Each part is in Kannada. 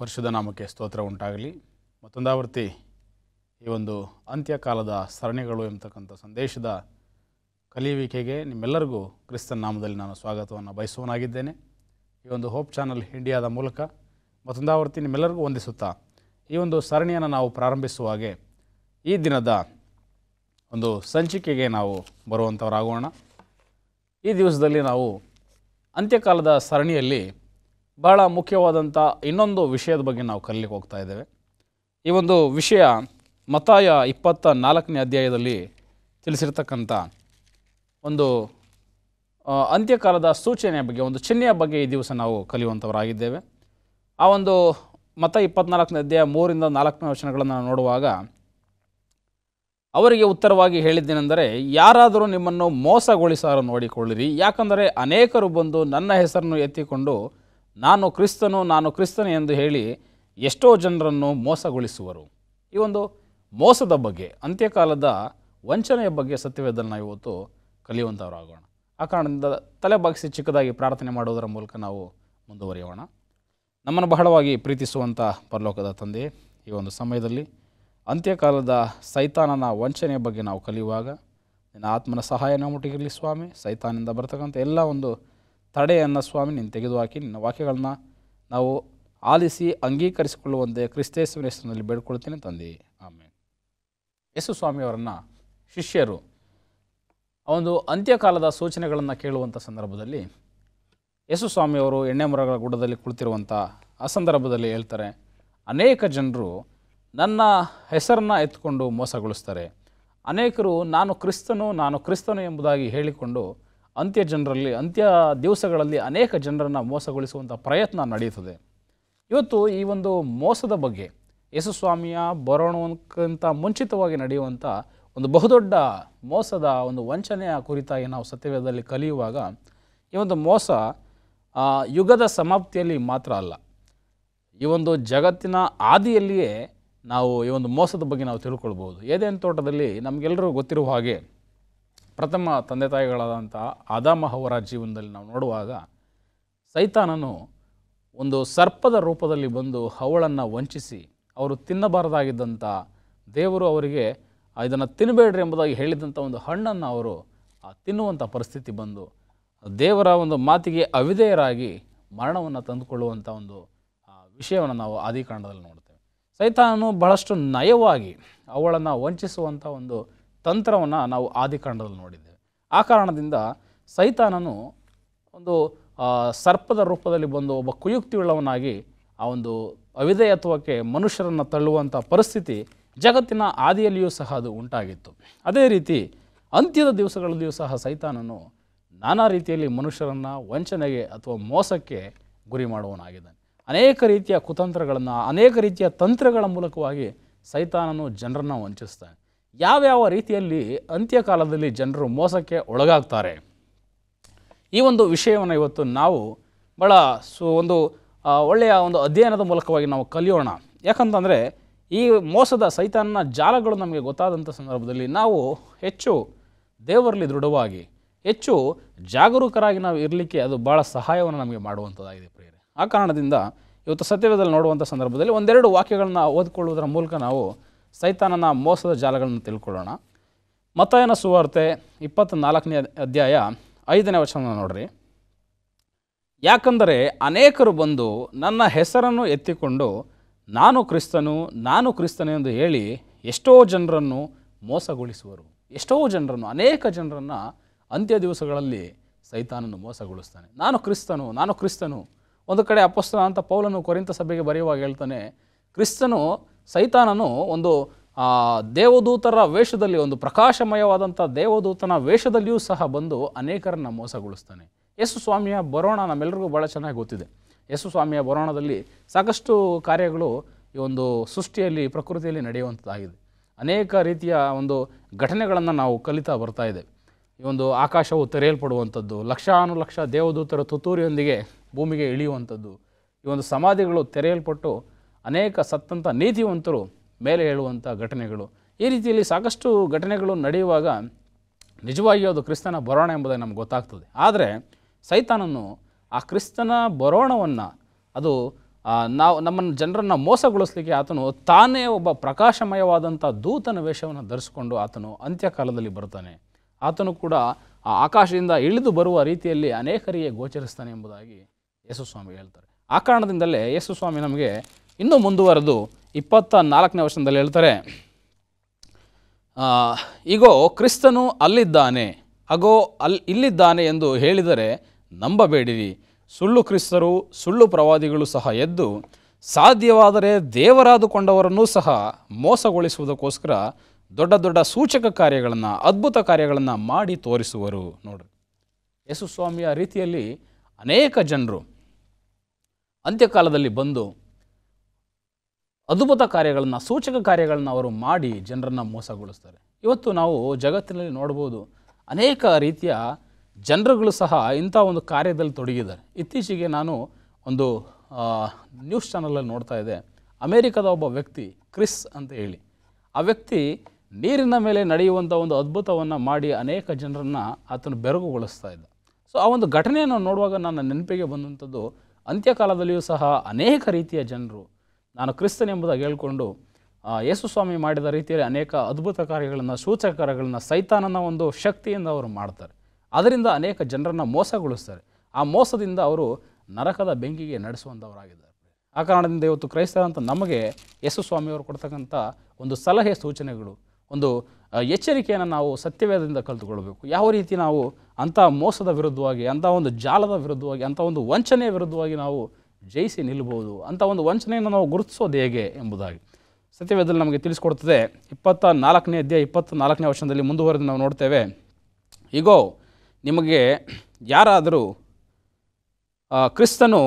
ಪರಿಶುದ್ಧ ನಾಮಕ್ಕೆ ಸ್ತೋತ್ರ ಉಂಟಾಗಲಿ ಮತ್ತೊಂದಾವರ್ತಿ ಈ ಒಂದು ಅಂತ್ಯಕಾಲದ ಸರಣಿಗಳು ಎಂಬತಕ್ಕಂಥ ಸಂದೇಶದ ಕಲಿಯುವಿಕೆಗೆ ನಿಮ್ಮೆಲ್ಲರಿಗೂ ಕ್ರಿಸ್ತನ್ ನಾಮದಲ್ಲಿ ನಾನು ಸ್ವಾಗತವನ್ನು ಬಯಸುವನಾಗಿದ್ದೇನೆ ಈ ಒಂದು ಹೋಪ್ ಚಾನಲ್ ಇಂಡಿಯಾದ ಮೂಲಕ ಮತ್ತೊಂದಾವರ್ತಿ ನಿಮ್ಮೆಲ್ಲರಿಗೂ ವಂದಿಸುತ್ತಾ ಈ ಒಂದು ಸರಣಿಯನ್ನು ನಾವು ಪ್ರಾರಂಭಿಸುವ ಹಾಗೆ ಈ ದಿನದ ಒಂದು ಸಂಚಿಕೆಗೆ ನಾವು ಬರುವಂಥವರಾಗೋಣ ಈ ದಿವಸದಲ್ಲಿ ನಾವು ಅಂತ್ಯಕಾಲದ ಸರಣಿಯಲ್ಲಿ ಬಹಳ ಮುಖ್ಯವಾದಂಥ ಇನ್ನೊಂದು ವಿಷಯದ ಬಗ್ಗೆ ನಾವು ಕಲಿಲಿಕ್ಕೆ ಹೋಗ್ತಾ ಇದ್ದೇವೆ ಈ ಒಂದು ವಿಷಯ ಮತಾಯ ಇಪ್ಪತ್ತ ನಾಲ್ಕನೇ ಅಧ್ಯಾಯದಲ್ಲಿ ತಿಳಿಸಿರ್ತಕ್ಕಂಥ ಒಂದು ಅಂತ್ಯಕಾಲದ ಸೂಚನೆಯ ಬಗ್ಗೆ ಒಂದು ಚಿಹ್ನೆಯ ಬಗ್ಗೆ ಈ ದಿವಸ ನಾವು ಕಲಿಯುವಂಥವರಾಗಿದ್ದೇವೆ ಆ ಒಂದು ಮತ ಇಪ್ಪತ್ನಾಲ್ಕನೇ ಅಧ್ಯಾಯ ಮೂರಿಂದ ನಾಲ್ಕನೇ ವಚನಗಳನ್ನು ನೋಡುವಾಗ ಅವರಿಗೆ ಉತ್ತರವಾಗಿ ಹೇಳಿದ್ದೇನೆಂದರೆ ಯಾರಾದರೂ ನಿಮ್ಮನ್ನು ಮೋಸಗೊಳಿಸಾರ ನೋಡಿಕೊಳ್ಳಿರಿ ಯಾಕಂದರೆ ಅನೇಕರು ಬಂದು ನನ್ನ ಹೆಸರನ್ನು ಎತ್ತಿಕೊಂಡು ನಾನು ಕ್ರಿಸ್ತನು ನಾನು ಕ್ರಿಸ್ತನು ಎಂದು ಹೇಳಿ ಎಷ್ಟೋ ಜನರನ್ನು ಮೋಸಗೊಳಿಸುವರು ಈ ಒಂದು ಮೋಸದ ಬಗ್ಗೆ ಅಂತ್ಯಕಾಲದ ವಂಚನೆಯ ಬಗ್ಗೆ ಸತ್ಯವೇದಲ್ಲಿ ಇವತ್ತು ಕಲಿಯುವಂಥವರಾಗೋಣ ಆ ಕಾರಣದಿಂದ ತಲೆ ಬಾಗಿಸಿ ಚಿಕ್ಕದಾಗಿ ಪ್ರಾರ್ಥನೆ ಮಾಡುವುದರ ಮೂಲಕ ನಾವು ಮುಂದುವರಿಯೋಣ ನಮ್ಮನ್ನು ಬಹಳವಾಗಿ ಪ್ರೀತಿಸುವಂಥ ಪರಲೋಕದ ತಂದೆ ಈ ಒಂದು ಸಮಯದಲ್ಲಿ ಅಂತ್ಯಕಾಲದ ಸೈತಾನನ ವಂಚನೆಯ ಬಗ್ಗೆ ನಾವು ಕಲಿಯುವಾಗ ನಿನ್ನ ಆತ್ಮನ ಸಹಾಯನ ಮುಟ್ಟಿಗಿರಲಿ ಸ್ವಾಮಿ ಸೈತಾನಿಂದ ಬರ್ತಕ್ಕಂಥ ಎಲ್ಲ ಒಂದು ತಡೆಯನ್ನು ಸ್ವಾಮಿ ನೀನು ತೆಗೆದುಹಾಕಿ ನಿನ್ನ ವಾಕ್ಯಗಳನ್ನ ನಾವು ಆಲಿಸಿ ಅಂಗೀಕರಿಸಿಕೊಳ್ಳುವಂತೆ ಕ್ರಿಸ್ತೇಶ್ವರ ಹೆಸರಿನಲ್ಲಿ ಬೇಡ್ಕೊಳ್ತೀನಿ ತಂದೆ ಆಮೇಲೆ ಯೇಸು ಸ್ವಾಮಿಯವರನ್ನು ಶಿಷ್ಯರು ಒಂದು ಅಂತ್ಯಕಾಲದ ಸೂಚನೆಗಳನ್ನು ಕೇಳುವಂಥ ಸಂದರ್ಭದಲ್ಲಿ ಯೇಸು ಸ್ವಾಮಿಯವರು ಎಣ್ಣೆ ಮರಗಳ ಗುಡ್ಡದಲ್ಲಿ ಕುಳಿತಿರುವಂಥ ಆ ಸಂದರ್ಭದಲ್ಲಿ ಹೇಳ್ತಾರೆ ಅನೇಕ ಜನರು ನನ್ನ ಹೆಸರನ್ನು ಎತ್ಕೊಂಡು ಮೋಸಗೊಳಿಸ್ತಾರೆ ಅನೇಕರು ನಾನು ಕ್ರಿಸ್ತನು ನಾನು ಕ್ರಿಸ್ತನು ಎಂಬುದಾಗಿ ಹೇಳಿಕೊಂಡು ಅಂತ್ಯ ಜನರಲ್ಲಿ ಅಂತ್ಯ ದಿವಸಗಳಲ್ಲಿ ಅನೇಕ ಜನರನ್ನು ಮೋಸಗೊಳಿಸುವಂಥ ಪ್ರಯತ್ನ ನಡೆಯುತ್ತದೆ ಇವತ್ತು ಈ ಒಂದು ಮೋಸದ ಬಗ್ಗೆ ಯೇಸುಸ್ವಾಮಿಯ ಬರೋಣಕ್ಕಿಂತ ಮುಂಚಿತವಾಗಿ ನಡೆಯುವಂಥ ಒಂದು ಬಹುದೊಡ್ಡ ಮೋಸದ ಒಂದು ವಂಚನೆಯ ಕುರಿತಾಗಿ ನಾವು ಸತ್ಯವೇದದಲ್ಲಿ ಕಲಿಯುವಾಗ ಈ ಒಂದು ಮೋಸ ಯುಗದ ಸಮಾಪ್ತಿಯಲ್ಲಿ ಮಾತ್ರ ಅಲ್ಲ ಈ ಒಂದು ಜಗತ್ತಿನ ಆದಿಯಲ್ಲಿಯೇ ನಾವು ಈ ಒಂದು ಮೋಸದ ಬಗ್ಗೆ ನಾವು ತಿಳ್ಕೊಳ್ಬೋದು ಏದೇನು ತೋಟದಲ್ಲಿ ನಮಗೆಲ್ಲರೂ ಗೊತ್ತಿರುವ ಹಾಗೆ ಪ್ರಥಮ ತಂದೆ ತಾಯಿಗಳಾದಂಥ ಆದಾಮಹವರ ಜೀವನದಲ್ಲಿ ನಾವು ನೋಡುವಾಗ ಸೈತಾನನು ಒಂದು ಸರ್ಪದ ರೂಪದಲ್ಲಿ ಬಂದು ಅವಳನ್ನು ವಂಚಿಸಿ ಅವರು ತಿನ್ನಬಾರದಾಗಿದ್ದಂಥ ದೇವರು ಅವರಿಗೆ ಇದನ್ನು ತಿನ್ನಬೇಡ್ರಿ ಎಂಬುದಾಗಿ ಹೇಳಿದಂಥ ಒಂದು ಹಣ್ಣನ್ನು ಅವರು ತಿನ್ನುವಂಥ ಪರಿಸ್ಥಿತಿ ಬಂದು ದೇವರ ಒಂದು ಮಾತಿಗೆ ಅವಿಧೇಯರಾಗಿ ಮರಣವನ್ನು ತಂದುಕೊಳ್ಳುವಂಥ ಒಂದು ವಿಷಯವನ್ನು ನಾವು ಆದಿಕಾಂಡದಲ್ಲಿ ನೋಡ್ತೇವೆ ಸೈತಾನನು ಬಹಳಷ್ಟು ನಯವಾಗಿ ಅವಳನ್ನು ವಂಚಿಸುವಂಥ ಒಂದು ತಂತ್ರವನ್ನು ನಾವು ಆದಿಕಾಂಡದಲ್ಲಿ ನೋಡಿದ್ದೇವೆ ಆ ಕಾರಣದಿಂದ ಸೈತಾನನು ಒಂದು ಸರ್ಪದ ರೂಪದಲ್ಲಿ ಬಂದು ಒಬ್ಬ ಕುಯುಕ್ತಿಯುಳ್ಳವನಾಗಿ ಆ ಒಂದು ಅವಿಧೇಯತ್ವಕ್ಕೆ ಮನುಷ್ಯರನ್ನು ತಳ್ಳುವಂಥ ಪರಿಸ್ಥಿತಿ ಜಗತ್ತಿನ ಆದಿಯಲ್ಲಿಯೂ ಸಹ ಅದು ಉಂಟಾಗಿತ್ತು ಅದೇ ರೀತಿ ಅಂತ್ಯದ ದಿವಸಗಳಲ್ಲಿಯೂ ಸಹ ಸೈತಾನನು ನಾನಾ ರೀತಿಯಲ್ಲಿ ಮನುಷ್ಯರನ್ನು ವಂಚನೆಗೆ ಅಥವಾ ಮೋಸಕ್ಕೆ ಗುರಿ ಮಾಡುವವನಾಗಿದ್ದಾನೆ ಅನೇಕ ರೀತಿಯ ಕುತಂತ್ರಗಳನ್ನು ಅನೇಕ ರೀತಿಯ ತಂತ್ರಗಳ ಮೂಲಕವಾಗಿ ಸೈತಾನನು ಜನರನ್ನು ವಂಚಿಸ್ತಾನೆ ಯಾವ್ಯಾವ ರೀತಿಯಲ್ಲಿ ಅಂತ್ಯಕಾಲದಲ್ಲಿ ಜನರು ಮೋಸಕ್ಕೆ ಒಳಗಾಗ್ತಾರೆ ಈ ಒಂದು ವಿಷಯವನ್ನು ಇವತ್ತು ನಾವು ಭಾಳ ಸು ಒಂದು ಒಳ್ಳೆಯ ಒಂದು ಅಧ್ಯಯನದ ಮೂಲಕವಾಗಿ ನಾವು ಕಲಿಯೋಣ ಯಾಕಂತಂದರೆ ಈ ಮೋಸದ ಸೈತಾನ್ನ ಜಾಲಗಳು ನಮಗೆ ಗೊತ್ತಾದಂಥ ಸಂದರ್ಭದಲ್ಲಿ ನಾವು ಹೆಚ್ಚು ದೇವರಲ್ಲಿ ದೃಢವಾಗಿ ಹೆಚ್ಚು ಜಾಗರೂಕರಾಗಿ ನಾವು ಇರಲಿಕ್ಕೆ ಅದು ಭಾಳ ಸಹಾಯವನ್ನು ನಮಗೆ ಮಾಡುವಂಥದ್ದಾಗಿದೆ ಪ್ರಿಯರೇ ಆ ಕಾರಣದಿಂದ ಇವತ್ತು ಸತ್ಯವೇದಲ್ಲಿ ನೋಡುವಂಥ ಸಂದರ್ಭದಲ್ಲಿ ಒಂದೆರಡು ವಾಕ್ಯಗಳನ್ನ ಓದ್ಕೊಳ್ಳುವುದರ ಮೂಲಕ ನಾವು ಸೈತಾನನ ಮೋಸದ ಜಾಲಗಳನ್ನು ತಿಳ್ಕೊಳ್ಳೋಣ ಮತ್ತಾಯನ ಸುವಾರ್ತೆ ಇಪ್ಪತ್ತ್ನಾಲ್ಕನೇ ಅಧ್ಯಾಯ ಐದನೇ ವಚನ ನೋಡ್ರಿ ಯಾಕಂದರೆ ಅನೇಕರು ಬಂದು ನನ್ನ ಹೆಸರನ್ನು ಎತ್ತಿಕೊಂಡು ನಾನು ಕ್ರಿಸ್ತನು ನಾನು ಕ್ರಿಸ್ತನು ಎಂದು ಹೇಳಿ ಎಷ್ಟೋ ಜನರನ್ನು ಮೋಸಗೊಳಿಸುವರು ಎಷ್ಟೋ ಜನರನ್ನು ಅನೇಕ ಜನರನ್ನು ಅಂತ್ಯ ದಿವಸಗಳಲ್ಲಿ ಸೈತಾನನ್ನು ಮೋಸಗೊಳಿಸ್ತಾನೆ ನಾನು ಕ್ರಿಸ್ತನು ನಾನು ಕ್ರಿಸ್ತನು ಒಂದು ಕಡೆ ಅಪಸ್ತನ ಅಂತ ಪೌಲನು ಕೊರಿಂತ ಸಭೆಗೆ ಬರೆಯುವಾಗ ಹೇಳ್ತಾನೆ ಕ್ರಿಸ್ತನು ಸೈತಾನನು ಒಂದು ದೇವದೂತರ ವೇಷದಲ್ಲಿ ಒಂದು ಪ್ರಕಾಶಮಯವಾದಂಥ ದೇವದೂತನ ವೇಷದಲ್ಲಿಯೂ ಸಹ ಬಂದು ಅನೇಕರನ್ನು ಮೋಸಗೊಳಿಸ್ತಾನೆ ಯೇಸು ಸ್ವಾಮಿಯ ಬರೋಣ ನಮ್ಮೆಲ್ಲರಿಗೂ ಭಾಳ ಚೆನ್ನಾಗಿ ಗೊತ್ತಿದೆ ಯೇಸು ಸ್ವಾಮಿಯ ಬರೋಣದಲ್ಲಿ ಸಾಕಷ್ಟು ಕಾರ್ಯಗಳು ಈ ಒಂದು ಸೃಷ್ಟಿಯಲ್ಲಿ ಪ್ರಕೃತಿಯಲ್ಲಿ ನಡೆಯುವಂಥದ್ದಾಗಿದೆ ಅನೇಕ ರೀತಿಯ ಒಂದು ಘಟನೆಗಳನ್ನು ನಾವು ಕಲಿತಾ ಬರ್ತಾ ಇದೆ ಈ ಒಂದು ಆಕಾಶವು ತೆರೆಯಲ್ಪಡುವಂಥದ್ದು ಲಕ್ಷ ದೇವದೂತರ ತುತ್ತೂರಿಯೊಂದಿಗೆ ಭೂಮಿಗೆ ಇಳಿಯುವಂಥದ್ದು ಈ ಒಂದು ಸಮಾಧಿಗಳು ತೆರೆಯಲ್ಪಟ್ಟು ಅನೇಕ ಸತ್ತಂಥ ನೀತಿವಂತರು ಮೇಲೆ ಹೇಳುವಂಥ ಘಟನೆಗಳು ಈ ರೀತಿಯಲ್ಲಿ ಸಾಕಷ್ಟು ಘಟನೆಗಳು ನಡೆಯುವಾಗ ನಿಜವಾಗಿಯೂ ಅದು ಕ್ರಿಸ್ತನ ಬರೋಣ ಎಂಬುದೇ ನಮ್ಗೆ ಗೊತ್ತಾಗ್ತದೆ ಆದರೆ ಸೈತಾನನು ಆ ಕ್ರಿಸ್ತನ ಬರೋಣವನ್ನು ಅದು ನಾವು ನಮ್ಮನ್ನು ಜನರನ್ನು ಮೋಸಗೊಳಿಸ್ಲಿಕ್ಕೆ ಆತನು ತಾನೇ ಒಬ್ಬ ಪ್ರಕಾಶಮಯವಾದಂಥ ದೂತನ ವೇಷವನ್ನು ಧರಿಸಿಕೊಂಡು ಆತನು ಅಂತ್ಯಕಾಲದಲ್ಲಿ ಬರ್ತಾನೆ ಆತನು ಕೂಡ ಆ ಆಕಾಶದಿಂದ ಇಳಿದು ಬರುವ ರೀತಿಯಲ್ಲಿ ಅನೇಕರಿಗೆ ಗೋಚರಿಸ್ತಾನೆ ಎಂಬುದಾಗಿ ಯೇಸುಸ್ವಾಮಿ ಹೇಳ್ತಾರೆ ಆ ಕಾರಣದಿಂದಲೇ ಯೇಸುಸ್ವಾಮಿ ನಮಗೆ ಇನ್ನೂ ಮುಂದುವರೆದು ಇಪ್ಪತ್ತ ನಾಲ್ಕನೇ ವರ್ಷದಲ್ಲಿ ಹೇಳ್ತಾರೆ ಈಗೋ ಕ್ರಿಸ್ತನು ಅಲ್ಲಿದ್ದಾನೆ ಅಗೋ ಅಲ್ಲಿ ಇಲ್ಲಿದ್ದಾನೆ ಎಂದು ಹೇಳಿದರೆ ನಂಬಬೇಡಿರಿ ಸುಳ್ಳು ಕ್ರಿಸ್ತರು ಸುಳ್ಳು ಪ್ರವಾದಿಗಳು ಸಹ ಎದ್ದು ಸಾಧ್ಯವಾದರೆ ದೇವರಾದುಕೊಂಡವರನ್ನೂ ಸಹ ಮೋಸಗೊಳಿಸುವುದಕ್ಕೋಸ್ಕರ ದೊಡ್ಡ ದೊಡ್ಡ ಸೂಚಕ ಕಾರ್ಯಗಳನ್ನು ಅದ್ಭುತ ಕಾರ್ಯಗಳನ್ನು ಮಾಡಿ ತೋರಿಸುವರು ನೋಡ್ರಿ ಯೇಸುಸ್ವಾಮಿಯ ರೀತಿಯಲ್ಲಿ ಅನೇಕ ಜನರು ಅಂತ್ಯಕಾಲದಲ್ಲಿ ಬಂದು ಅದ್ಭುತ ಕಾರ್ಯಗಳನ್ನು ಸೂಚಕ ಕಾರ್ಯಗಳನ್ನು ಅವರು ಮಾಡಿ ಜನರನ್ನು ಮೋಸಗೊಳಿಸ್ತಾರೆ ಇವತ್ತು ನಾವು ಜಗತ್ತಿನಲ್ಲಿ ನೋಡ್ಬೋದು ಅನೇಕ ರೀತಿಯ ಜನರುಗಳು ಸಹ ಇಂಥ ಒಂದು ಕಾರ್ಯದಲ್ಲಿ ತೊಡಗಿದ್ದಾರೆ ಇತ್ತೀಚೆಗೆ ನಾನು ಒಂದು ನ್ಯೂಸ್ ಚಾನಲಲ್ಲಿ ನೋಡ್ತಾ ಇದ್ದೆ ಅಮೇರಿಕದ ಒಬ್ಬ ವ್ಯಕ್ತಿ ಕ್ರಿಸ್ ಅಂತ ಹೇಳಿ ಆ ವ್ಯಕ್ತಿ ನೀರಿನ ಮೇಲೆ ನಡೆಯುವಂಥ ಒಂದು ಅದ್ಭುತವನ್ನು ಮಾಡಿ ಅನೇಕ ಜನರನ್ನು ಆತನು ಬೆರಗುಗೊಳಿಸ್ತಾ ಇದ್ದ ಸೊ ಆ ಒಂದು ಘಟನೆಯನ್ನು ನೋಡುವಾಗ ನನ್ನ ನೆನಪಿಗೆ ಬಂದಂಥದ್ದು ಅಂತ್ಯಕಾಲದಲ್ಲಿಯೂ ಸಹ ಅನೇಕ ರೀತಿಯ ಜನರು ನಾನು ಎಂಬುದಾಗಿ ಹೇಳಿಕೊಂಡು ಯೇಸುಸ್ವಾಮಿ ಮಾಡಿದ ರೀತಿಯಲ್ಲಿ ಅನೇಕ ಅದ್ಭುತ ಕಾರ್ಯಗಳನ್ನು ಸೂಚಕ ಕಾರ್ಯಗಳನ್ನು ಸೈತಾನನ ಒಂದು ಶಕ್ತಿಯಿಂದ ಅವರು ಮಾಡ್ತಾರೆ ಅದರಿಂದ ಅನೇಕ ಜನರನ್ನು ಮೋಸಗೊಳಿಸ್ತಾರೆ ಆ ಮೋಸದಿಂದ ಅವರು ನರಕದ ಬೆಂಕಿಗೆ ನಡೆಸುವಂಥವರಾಗಿದ್ದಾರೆ ಆ ಕಾರಣದಿಂದ ಇವತ್ತು ಕ್ರೈಸ್ತರಂತ ನಮಗೆ ಸ್ವಾಮಿಯವರು ಕೊಡ್ತಕ್ಕಂಥ ಒಂದು ಸಲಹೆ ಸೂಚನೆಗಳು ಒಂದು ಎಚ್ಚರಿಕೆಯನ್ನು ನಾವು ಸತ್ಯವೇದದಿಂದ ಕಲಿತುಕೊಳ್ಬೇಕು ಯಾವ ರೀತಿ ನಾವು ಅಂಥ ಮೋಸದ ವಿರುದ್ಧವಾಗಿ ಅಂಥ ಒಂದು ಜಾಲದ ವಿರುದ್ಧವಾಗಿ ಅಂಥ ಒಂದು ವಂಚನೆಯ ವಿರುದ್ಧವಾಗಿ ನಾವು ಜಯಿಸಿ ನಿಲ್ಲಬಹುದು ಅಂತ ಒಂದು ವಂಚನೆಯನ್ನು ನಾವು ಗುರುತಿಸೋದು ಹೇಗೆ ಎಂಬುದಾಗಿ ಸತ್ಯವೇದದಲ್ಲಿ ನಮಗೆ ತಿಳಿಸ್ಕೊಡ್ತದೆ ಇಪ್ಪತ್ತ ನಾಲ್ಕನೇ ಅಧ್ಯಾಯ ಇಪ್ಪತ್ತ ನಾಲ್ಕನೇ ವರ್ಷದಲ್ಲಿ ಮುಂದುವರೆದು ನಾವು ನೋಡ್ತೇವೆ ಈಗೋ ನಿಮಗೆ ಯಾರಾದರೂ ಕ್ರಿಸ್ತನು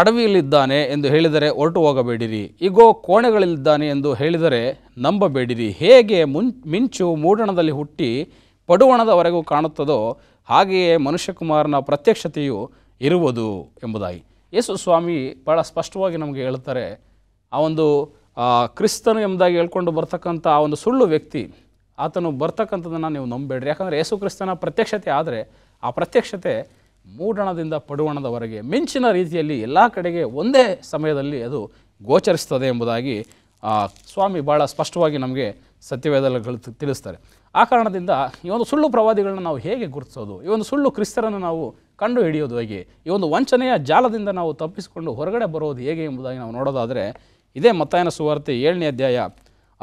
ಅಡವಿಯಲ್ಲಿದ್ದಾನೆ ಎಂದು ಹೇಳಿದರೆ ಹೊರಟು ಹೋಗಬೇಡಿರಿ ಈಗೋ ಕೋಣೆಗಳಲ್ಲಿದ್ದಾನೆ ಎಂದು ಹೇಳಿದರೆ ನಂಬಬೇಡಿರಿ ಹೇಗೆ ಮುಂ ಮಿಂಚು ಮೂಡಣದಲ್ಲಿ ಹುಟ್ಟಿ ಪಡುವಣದವರೆಗೂ ಕಾಣುತ್ತದೋ ಹಾಗೆಯೇ ಮನುಷ್ಯಕುಮಾರನ ಪ್ರತ್ಯಕ್ಷತೆಯು ಇರುವುದು ಎಂಬುದಾಗಿ ಯೇಸು ಸ್ವಾಮಿ ಭಾಳ ಸ್ಪಷ್ಟವಾಗಿ ನಮಗೆ ಹೇಳ್ತಾರೆ ಆ ಒಂದು ಕ್ರಿಸ್ತನು ಎಂಬುದಾಗಿ ಹೇಳ್ಕೊಂಡು ಬರ್ತಕ್ಕಂಥ ಆ ಒಂದು ಸುಳ್ಳು ವ್ಯಕ್ತಿ ಆತನು ಬರ್ತಕ್ಕಂಥದ್ದನ್ನು ನೀವು ನಂಬೇಡ್ರಿ ಯಾಕಂದರೆ ಯೇಸು ಕ್ರಿಸ್ತನ ಪ್ರತ್ಯಕ್ಷತೆ ಆದರೆ ಆ ಪ್ರತ್ಯಕ್ಷತೆ ಮೂಡಣದಿಂದ ಪಡುವಣದವರೆಗೆ ಮಿಂಚಿನ ರೀತಿಯಲ್ಲಿ ಎಲ್ಲ ಕಡೆಗೆ ಒಂದೇ ಸಮಯದಲ್ಲಿ ಅದು ಗೋಚರಿಸ್ತದೆ ಎಂಬುದಾಗಿ ಸ್ವಾಮಿ ಭಾಳ ಸ್ಪಷ್ಟವಾಗಿ ನಮಗೆ ಸತ್ಯವೇದಗಳು ತಿಳಿಸ್ತಾರೆ ಆ ಕಾರಣದಿಂದ ಈ ಒಂದು ಸುಳ್ಳು ಪ್ರವಾದಿಗಳನ್ನ ನಾವು ಹೇಗೆ ಗುರುತಿಸೋದು ಈ ಒಂದು ಸುಳ್ಳು ಕ್ರಿಸ್ತರನ್ನು ನಾವು ಕಂಡು ಹಿಡಿಯೋದು ಹೇಗೆ ಈ ಒಂದು ವಂಚನೆಯ ಜಾಲದಿಂದ ನಾವು ತಪ್ಪಿಸಿಕೊಂಡು ಹೊರಗಡೆ ಬರೋದು ಹೇಗೆ ಎಂಬುದಾಗಿ ನಾವು ನೋಡೋದಾದರೆ ಇದೇ ಮತ್ತಾಯನ ಸುವಾರ್ತೆ ಏಳನೇ ಅಧ್ಯಾಯ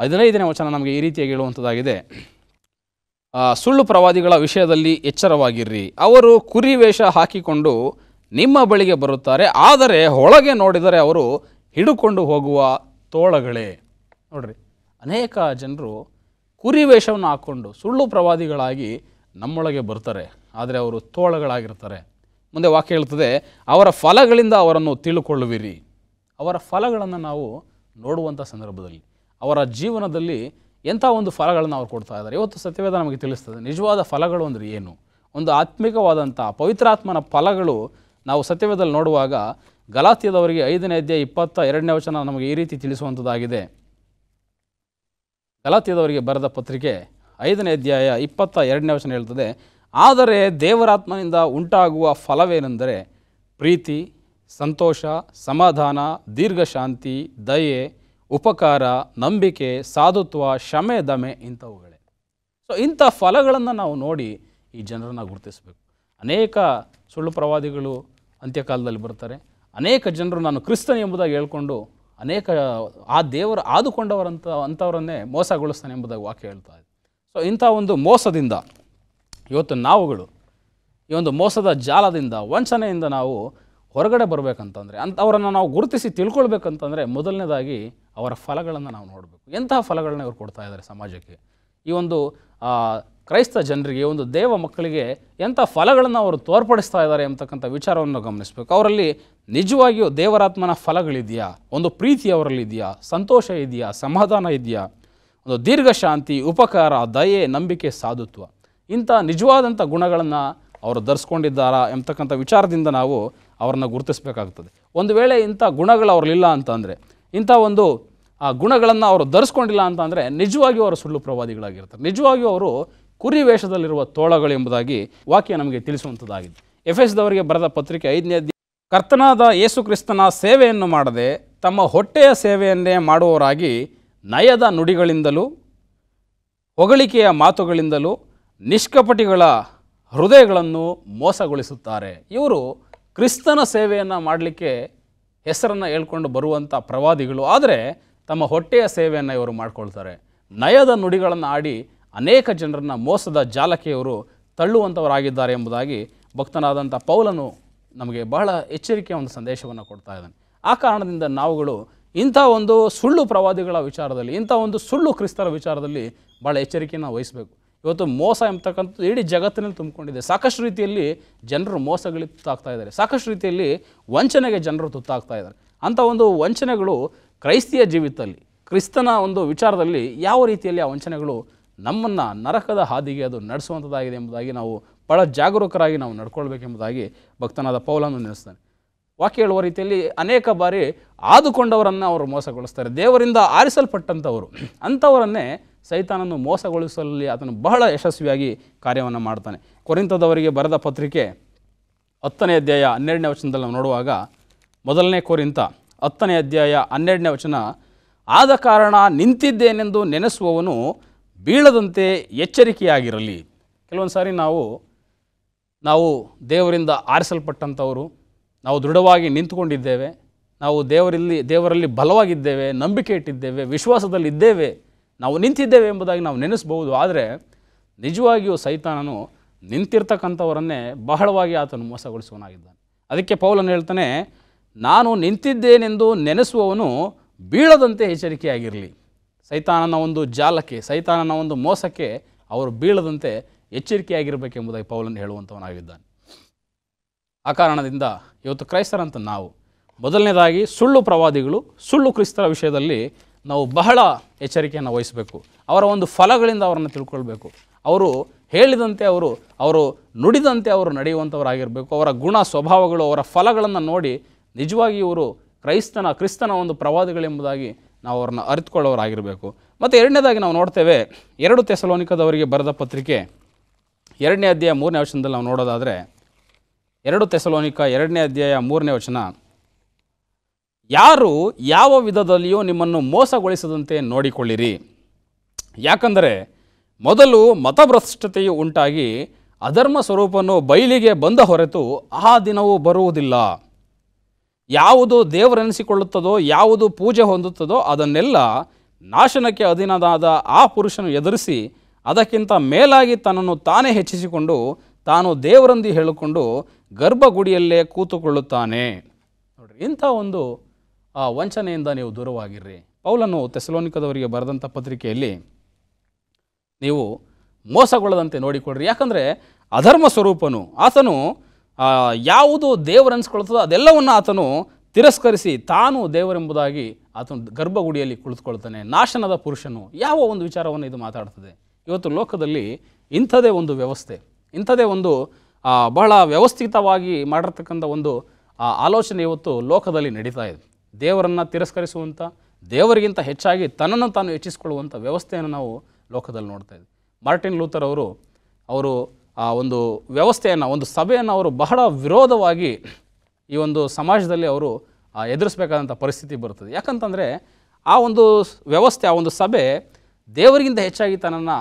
ಹದಿನೈದನೇ ವಚನ ನಮಗೆ ಈ ರೀತಿಯಾಗಿ ಹೇಳುವಂಥದ್ದಾಗಿದೆ ಸುಳ್ಳು ಪ್ರವಾದಿಗಳ ವಿಷಯದಲ್ಲಿ ಎಚ್ಚರವಾಗಿರ್ರಿ ಅವರು ಕುರಿ ವೇಷ ಹಾಕಿಕೊಂಡು ನಿಮ್ಮ ಬಳಿಗೆ ಬರುತ್ತಾರೆ ಆದರೆ ಒಳಗೆ ನೋಡಿದರೆ ಅವರು ಹಿಡುಕೊಂಡು ಹೋಗುವ ತೋಳಗಳೇ ನೋಡ್ರಿ ಅನೇಕ ಜನರು ಕುರಿ ವೇಷವನ್ನು ಹಾಕ್ಕೊಂಡು ಸುಳ್ಳು ಪ್ರವಾದಿಗಳಾಗಿ ನಮ್ಮೊಳಗೆ ಬರ್ತಾರೆ ಆದರೆ ಅವರು ತೋಳಗಳಾಗಿರ್ತಾರೆ ಮುಂದೆ ವಾಕ್ಯ ಹೇಳ್ತದೆ ಅವರ ಫಲಗಳಿಂದ ಅವರನ್ನು ತಿಳ್ಕೊಳ್ಳುವಿರಿ ಅವರ ಫಲಗಳನ್ನು ನಾವು ನೋಡುವಂಥ ಸಂದರ್ಭದಲ್ಲಿ ಅವರ ಜೀವನದಲ್ಲಿ ಎಂಥ ಒಂದು ಫಲಗಳನ್ನು ಅವರು ಕೊಡ್ತಾ ಇದ್ದಾರೆ ಇವತ್ತು ಸತ್ಯವೇದ ನಮಗೆ ತಿಳಿಸ್ತದೆ ನಿಜವಾದ ಫಲಗಳು ಅಂದರೆ ಏನು ಒಂದು ಆತ್ಮಿಕವಾದಂಥ ಪವಿತ್ರಾತ್ಮನ ಫಲಗಳು ನಾವು ಸತ್ಯವೇದಲ್ಲಿ ನೋಡುವಾಗ ಗಲಾತ್ಯದವರಿಗೆ ಐದನೇ ಅಧ್ಯಾಯ ಇಪ್ಪತ್ತ ಎರಡನೇ ವಚನ ನಮಗೆ ಈ ರೀತಿ ತಿಳಿಸುವಂಥದ್ದಾಗಿದೆ ಗಲಾತ್ಯದವರಿಗೆ ಬರೆದ ಪತ್ರಿಕೆ ಐದನೇ ಅಧ್ಯಾಯ ಇಪ್ಪತ್ತ ಎರಡನೇ ವಚನ ಹೇಳ್ತದೆ ಆದರೆ ದೇವರಾತ್ಮನಿಂದ ಉಂಟಾಗುವ ಫಲವೇನೆಂದರೆ ಪ್ರೀತಿ ಸಂತೋಷ ಸಮಾಧಾನ ದೀರ್ಘಶಾಂತಿ ದಯೆ ಉಪಕಾರ ನಂಬಿಕೆ ಸಾಧುತ್ವ ಶಮೆ ದಮೆ ಇಂಥವುಗಳೇ ಸೊ ಇಂಥ ಫಲಗಳನ್ನು ನಾವು ನೋಡಿ ಈ ಜನರನ್ನು ಗುರುತಿಸಬೇಕು ಅನೇಕ ಸುಳ್ಳು ಪ್ರವಾದಿಗಳು ಅಂತ್ಯಕಾಲದಲ್ಲಿ ಬರ್ತಾರೆ ಅನೇಕ ಜನರು ನಾನು ಕ್ರಿಸ್ತನ್ ಎಂಬುದಾಗಿ ಹೇಳ್ಕೊಂಡು ಅನೇಕ ಆ ದೇವರು ಆದುಕೊಂಡವರಂಥ ಅಂಥವರನ್ನೇ ಮೋಸಗೊಳಿಸ್ತಾನೆ ಎಂಬುದಾಗಿ ವಾಕ್ಯ ಹೇಳ್ತಾ ಇದೆ ಸೊ ಇಂಥ ಒಂದು ಮೋಸದಿಂದ ಇವತ್ತು ನಾವುಗಳು ಈ ಒಂದು ಮೋಸದ ಜಾಲದಿಂದ ವಂಚನೆಯಿಂದ ನಾವು ಹೊರಗಡೆ ಬರಬೇಕಂತಂದರೆ ಅಂಥವರನ್ನು ನಾವು ಗುರುತಿಸಿ ತಿಳ್ಕೊಳ್ಬೇಕಂತಂದರೆ ಮೊದಲನೇದಾಗಿ ಅವರ ಫಲಗಳನ್ನು ನಾವು ನೋಡಬೇಕು ಎಂತಹ ಫಲಗಳನ್ನ ಇವರು ಕೊಡ್ತಾ ಇದ್ದಾರೆ ಸಮಾಜಕ್ಕೆ ಈ ಒಂದು ಕ್ರೈಸ್ತ ಜನರಿಗೆ ಒಂದು ದೇವ ಮಕ್ಕಳಿಗೆ ಎಂಥ ಫಲಗಳನ್ನು ಅವರು ತೋರ್ಪಡಿಸ್ತಾ ಇದ್ದಾರೆ ಎಂಬತಕ್ಕಂಥ ವಿಚಾರವನ್ನು ಗಮನಿಸಬೇಕು ಅವರಲ್ಲಿ ನಿಜವಾಗಿಯೂ ದೇವರಾತ್ಮನ ಫಲಗಳಿದೆಯಾ ಒಂದು ಪ್ರೀತಿ ಅವರಲ್ಲಿ ಇದೆಯಾ ಸಂತೋಷ ಇದೆಯಾ ಸಮಾಧಾನ ಇದೆಯಾ ಒಂದು ದೀರ್ಘಶಾಂತಿ ಉಪಕಾರ ದಯೆ ನಂಬಿಕೆ ಸಾಧುತ್ವ ಇಂಥ ನಿಜವಾದಂಥ ಗುಣಗಳನ್ನು ಅವರು ಧರಿಸ್ಕೊಂಡಿದ್ದಾರಾ ಎಂಬತಕ್ಕಂಥ ವಿಚಾರದಿಂದ ನಾವು ಅವ್ರನ್ನ ಗುರುತಿಸಬೇಕಾಗ್ತದೆ ಒಂದು ವೇಳೆ ಇಂಥ ಗುಣಗಳು ಅವ್ರಲ್ಲಿಲ್ಲ ಅಂತಂದರೆ ಇಂಥ ಒಂದು ಆ ಗುಣಗಳನ್ನು ಅವರು ಧರಿಸ್ಕೊಂಡಿಲ್ಲ ಅಂತಂದರೆ ನಿಜವಾಗಿಯೂ ಅವರು ಸುಳ್ಳು ಪ್ರವಾದಿಗಳಾಗಿರ್ತಾರೆ ನಿಜವಾಗಿಯೂ ಅವರು ಕುರಿ ವೇಷದಲ್ಲಿರುವ ತೋಳಗಳು ಎಂಬುದಾಗಿ ವಾಕ್ಯ ನಮಗೆ ತಿಳಿಸುವಂಥದ್ದಾಗಿದೆ ಎಫ್ ದವರಿಗೆ ಬರೆದ ಪತ್ರಿಕೆ ಐದನೇ ಕರ್ತನಾದ ಯೇಸು ಕ್ರಿಸ್ತನ ಸೇವೆಯನ್ನು ಮಾಡದೆ ತಮ್ಮ ಹೊಟ್ಟೆಯ ಸೇವೆಯನ್ನೇ ಮಾಡುವವರಾಗಿ ನಯದ ನುಡಿಗಳಿಂದಲೂ ಹೊಗಳಿಕೆಯ ಮಾತುಗಳಿಂದಲೂ ನಿಷ್ಕಪಟಿಗಳ ಹೃದಯಗಳನ್ನು ಮೋಸಗೊಳಿಸುತ್ತಾರೆ ಇವರು ಕ್ರಿಸ್ತನ ಸೇವೆಯನ್ನು ಮಾಡಲಿಕ್ಕೆ ಹೆಸರನ್ನು ಹೇಳ್ಕೊಂಡು ಬರುವಂಥ ಪ್ರವಾದಿಗಳು ಆದರೆ ತಮ್ಮ ಹೊಟ್ಟೆಯ ಸೇವೆಯನ್ನು ಇವರು ಮಾಡಿಕೊಳ್ತಾರೆ ನಯದ ನುಡಿಗಳನ್ನು ಆಡಿ ಅನೇಕ ಜನರನ್ನು ಮೋಸದ ಜಾಲಕ್ಕೆ ಇವರು ತಳ್ಳುವಂಥವರಾಗಿದ್ದಾರೆ ಎಂಬುದಾಗಿ ಭಕ್ತನಾದಂಥ ಪೌಲನು ನಮಗೆ ಬಹಳ ಎಚ್ಚರಿಕೆಯ ಒಂದು ಸಂದೇಶವನ್ನು ಕೊಡ್ತಾ ಇದ್ದಾನೆ ಆ ಕಾರಣದಿಂದ ನಾವುಗಳು ಇಂಥ ಒಂದು ಸುಳ್ಳು ಪ್ರವಾದಿಗಳ ವಿಚಾರದಲ್ಲಿ ಇಂಥ ಒಂದು ಸುಳ್ಳು ಕ್ರಿಸ್ತರ ವಿಚಾರದಲ್ಲಿ ಭಾಳ ಎಚ್ಚರಿಕೆಯನ್ನು ವಹಿಸಬೇಕು ಇವತ್ತು ಮೋಸ ಎಂಬತಕ್ಕಂಥದ್ದು ಇಡೀ ಜಗತ್ತಿನಲ್ಲಿ ತುಂಬಿಕೊಂಡಿದೆ ಸಾಕಷ್ಟು ರೀತಿಯಲ್ಲಿ ಜನರು ಮೋಸಗಳಿಗೆ ತುತ್ತಾಗ್ತಾ ಇದ್ದಾರೆ ಸಾಕಷ್ಟು ರೀತಿಯಲ್ಲಿ ವಂಚನೆಗೆ ಜನರು ತುತ್ತಾಗ್ತಾ ಇದ್ದಾರೆ ಅಂಥ ಒಂದು ವಂಚನೆಗಳು ಕ್ರೈಸ್ತಿಯ ಜೀವಿತದಲ್ಲಿ ಕ್ರಿಸ್ತನ ಒಂದು ವಿಚಾರದಲ್ಲಿ ಯಾವ ರೀತಿಯಲ್ಲಿ ಆ ವಂಚನೆಗಳು ನಮ್ಮನ್ನು ನರಕದ ಹಾದಿಗೆ ಅದು ನಡೆಸುವಂಥದ್ದಾಗಿದೆ ಎಂಬುದಾಗಿ ನಾವು ಭಾಳ ಜಾಗರೂಕರಾಗಿ ನಾವು ನಡ್ಕೊಳ್ಬೇಕೆಂಬುದಾಗಿ ಭಕ್ತನಾದ ಪೌಲನ್ನು ನೆನೆಸ್ತಾನೆ ವಾಕ್ಯ ಹೇಳುವ ರೀತಿಯಲ್ಲಿ ಅನೇಕ ಬಾರಿ ಆದುಕೊಂಡವರನ್ನು ಅವರು ಮೋಸಗೊಳಿಸ್ತಾರೆ ದೇವರಿಂದ ಆರಿಸಲ್ಪಟ್ಟಂಥವರು ಅಂಥವರನ್ನೇ ಸೈತಾನನ್ನು ಮೋಸಗೊಳಿಸುವಲ್ಲಿ ಅದನ್ನು ಬಹಳ ಯಶಸ್ವಿಯಾಗಿ ಕಾರ್ಯವನ್ನು ಮಾಡ್ತಾನೆ ಕೊರಿಂತದವರಿಗೆ ಬರೆದ ಪತ್ರಿಕೆ ಹತ್ತನೇ ಅಧ್ಯಾಯ ಹನ್ನೆರಡನೇ ವಚನದಲ್ಲಿ ನಾವು ನೋಡುವಾಗ ಮೊದಲನೇ ಕೊರಿಂತ ಹತ್ತನೇ ಅಧ್ಯಾಯ ಹನ್ನೆರಡನೇ ವಚನ ಆದ ಕಾರಣ ನಿಂತಿದ್ದೇನೆಂದು ನೆನೆಸುವವನು ಬೀಳದಂತೆ ಎಚ್ಚರಿಕೆಯಾಗಿರಲಿ ಕೆಲವೊಂದು ಸಾರಿ ನಾವು ನಾವು ದೇವರಿಂದ ಆರಿಸಲ್ಪಟ್ಟಂಥವರು ನಾವು ದೃಢವಾಗಿ ನಿಂತುಕೊಂಡಿದ್ದೇವೆ ನಾವು ದೇವರಲ್ಲಿ ದೇವರಲ್ಲಿ ಬಲವಾಗಿದ್ದೇವೆ ನಂಬಿಕೆ ಇಟ್ಟಿದ್ದೇವೆ ವಿಶ್ವಾಸದಲ್ಲಿದ್ದೇವೆ ನಾವು ನಿಂತಿದ್ದೇವೆ ಎಂಬುದಾಗಿ ನಾವು ನೆನೆಸ್ಬಹುದು ಆದರೆ ನಿಜವಾಗಿಯೂ ಸೈತಾನನು ನಿಂತಿರ್ತಕ್ಕಂಥವರನ್ನೇ ಬಹಳವಾಗಿ ಆತನು ಮೋಸಗೊಳಿಸುವನಾಗಿದ್ದಾನೆ ಅದಕ್ಕೆ ಪೌಲನು ಹೇಳ್ತಾನೆ ನಾನು ನಿಂತಿದ್ದೇನೆಂದು ನೆನೆಸುವವನು ಬೀಳದಂತೆ ಎಚ್ಚರಿಕೆಯಾಗಿರಲಿ ಸೈತಾನನ ಒಂದು ಜಾಲಕ್ಕೆ ಸೈತಾನನ ಒಂದು ಮೋಸಕ್ಕೆ ಅವರು ಬೀಳದಂತೆ ಎಚ್ಚರಿಕೆಯಾಗಿರಬೇಕೆಂಬುದಾಗಿ ಪೌಲನ್ನು ಹೇಳುವಂಥವನಾಗಿದ್ದಾನೆ ಆ ಕಾರಣದಿಂದ ಇವತ್ತು ಕ್ರೈಸ್ತರಂತ ನಾವು ಮೊದಲನೇದಾಗಿ ಸುಳ್ಳು ಪ್ರವಾದಿಗಳು ಸುಳ್ಳು ಕ್ರಿಸ್ತರ ವಿಷಯದಲ್ಲಿ ನಾವು ಬಹಳ ಎಚ್ಚರಿಕೆಯನ್ನು ವಹಿಸಬೇಕು ಅವರ ಒಂದು ಫಲಗಳಿಂದ ಅವರನ್ನು ತಿಳ್ಕೊಳ್ಬೇಕು ಅವರು ಹೇಳಿದಂತೆ ಅವರು ಅವರು ನುಡಿದಂತೆ ಅವರು ನಡೆಯುವಂಥವರಾಗಿರಬೇಕು ಅವರ ಗುಣ ಸ್ವಭಾವಗಳು ಅವರ ಫಲಗಳನ್ನು ನೋಡಿ ನಿಜವಾಗಿ ಇವರು ಕ್ರೈಸ್ತನ ಕ್ರಿಸ್ತನ ಒಂದು ಪ್ರವಾದಿಗಳೆಂಬುದಾಗಿ ನಾವು ಅವ್ರನ್ನ ಅರಿತುಕೊಳ್ಳೋರಾಗಿರಬೇಕು ಮತ್ತು ಎರಡನೇದಾಗಿ ನಾವು ನೋಡ್ತೇವೆ ಎರಡು ತೆಸಲೋನಿಕದವರಿಗೆ ಬರೆದ ಪತ್ರಿಕೆ ಎರಡನೇ ಅಧ್ಯಾಯ ಮೂರನೇ ವಚನದಲ್ಲಿ ನಾವು ನೋಡೋದಾದರೆ ಎರಡು ತೆಸಲೋನಿಕ ಎರಡನೇ ಅಧ್ಯಾಯ ಮೂರನೇ ವಚನ ಯಾರು ಯಾವ ವಿಧದಲ್ಲಿಯೂ ನಿಮ್ಮನ್ನು ಮೋಸಗೊಳಿಸದಂತೆ ನೋಡಿಕೊಳ್ಳಿರಿ ಯಾಕಂದರೆ ಮೊದಲು ಮತಭ್ರಷ್ಟತೆಯು ಉಂಟಾಗಿ ಅಧರ್ಮ ಸ್ವರೂಪನು ಬಯಲಿಗೆ ಬಂದ ಹೊರತು ಆ ದಿನವೂ ಬರುವುದಿಲ್ಲ ಯಾವುದು ದೇವರೆನಿಸಿಕೊಳ್ಳುತ್ತದೋ ಯಾವುದು ಪೂಜೆ ಹೊಂದುತ್ತದೋ ಅದನ್ನೆಲ್ಲ ನಾಶನಕ್ಕೆ ಅಧೀನದಾದ ಆ ಪುರುಷನು ಎದುರಿಸಿ ಅದಕ್ಕಿಂತ ಮೇಲಾಗಿ ತನ್ನನ್ನು ತಾನೇ ಹೆಚ್ಚಿಸಿಕೊಂಡು ತಾನು ದೇವರಂದಿ ಹೇಳಿಕೊಂಡು ಗರ್ಭಗುಡಿಯಲ್ಲೇ ಕೂತುಕೊಳ್ಳುತ್ತಾನೆ ನೋಡ್ರಿ ಇಂಥ ಒಂದು ಆ ವಂಚನೆಯಿಂದ ನೀವು ದೂರವಾಗಿರ್ರಿ ಪೌಲನ್ನು ತೆಸಲೋನಿಕದವರಿಗೆ ಬರೆದಂಥ ಪತ್ರಿಕೆಯಲ್ಲಿ ನೀವು ಮೋಸಗೊಳ್ಳದಂತೆ ನೋಡಿಕೊಳ್ಳ್ರಿ ಯಾಕಂದರೆ ಅಧರ್ಮ ಸ್ವರೂಪನು ಆತನು ಯಾವುದು ದೇವರನ್ಸ್ಕೊಳ್ತದೋ ಅದೆಲ್ಲವನ್ನು ಆತನು ತಿರಸ್ಕರಿಸಿ ತಾನು ದೇವರೆಂಬುದಾಗಿ ಆತನು ಗರ್ಭಗುಡಿಯಲ್ಲಿ ಕುಳಿತುಕೊಳ್ತಾನೆ ನಾಶನದ ಪುರುಷನು ಯಾವ ಒಂದು ವಿಚಾರವನ್ನು ಇದು ಮಾತಾಡ್ತದೆ ಇವತ್ತು ಲೋಕದಲ್ಲಿ ಇಂಥದೇ ಒಂದು ವ್ಯವಸ್ಥೆ ಇಂಥದೇ ಒಂದು ಬಹಳ ವ್ಯವಸ್ಥಿತವಾಗಿ ಮಾಡಿರ್ತಕ್ಕಂಥ ಒಂದು ಆಲೋಚನೆ ಇವತ್ತು ಲೋಕದಲ್ಲಿ ನಡೀತಾ ಇದೆ ದೇವರನ್ನು ತಿರಸ್ಕರಿಸುವಂಥ ದೇವರಿಗಿಂತ ಹೆಚ್ಚಾಗಿ ತನ್ನನ್ನು ತಾನು ಹೆಚ್ಚಿಸಿಕೊಳ್ಳುವಂಥ ವ್ಯವಸ್ಥೆಯನ್ನು ನಾವು ಲೋಕದಲ್ಲಿ ನೋಡ್ತಾ ಇದ್ದೀವಿ ಮಾರ್ಟಿನ್ ಲೂಥರ್ ಅವರು ಅವರು ಆ ಒಂದು ವ್ಯವಸ್ಥೆಯನ್ನು ಒಂದು ಸಭೆಯನ್ನು ಅವರು ಬಹಳ ವಿರೋಧವಾಗಿ ಈ ಒಂದು ಸಮಾಜದಲ್ಲಿ ಅವರು ಎದುರಿಸಬೇಕಾದಂಥ ಪರಿಸ್ಥಿತಿ ಬರುತ್ತದೆ ಯಾಕಂತಂದರೆ ಆ ಒಂದು ವ್ಯವಸ್ಥೆ ಆ ಒಂದು ಸಭೆ ದೇವರಿಗಿಂತ ಹೆಚ್ಚಾಗಿ ತನ್ನನ್ನು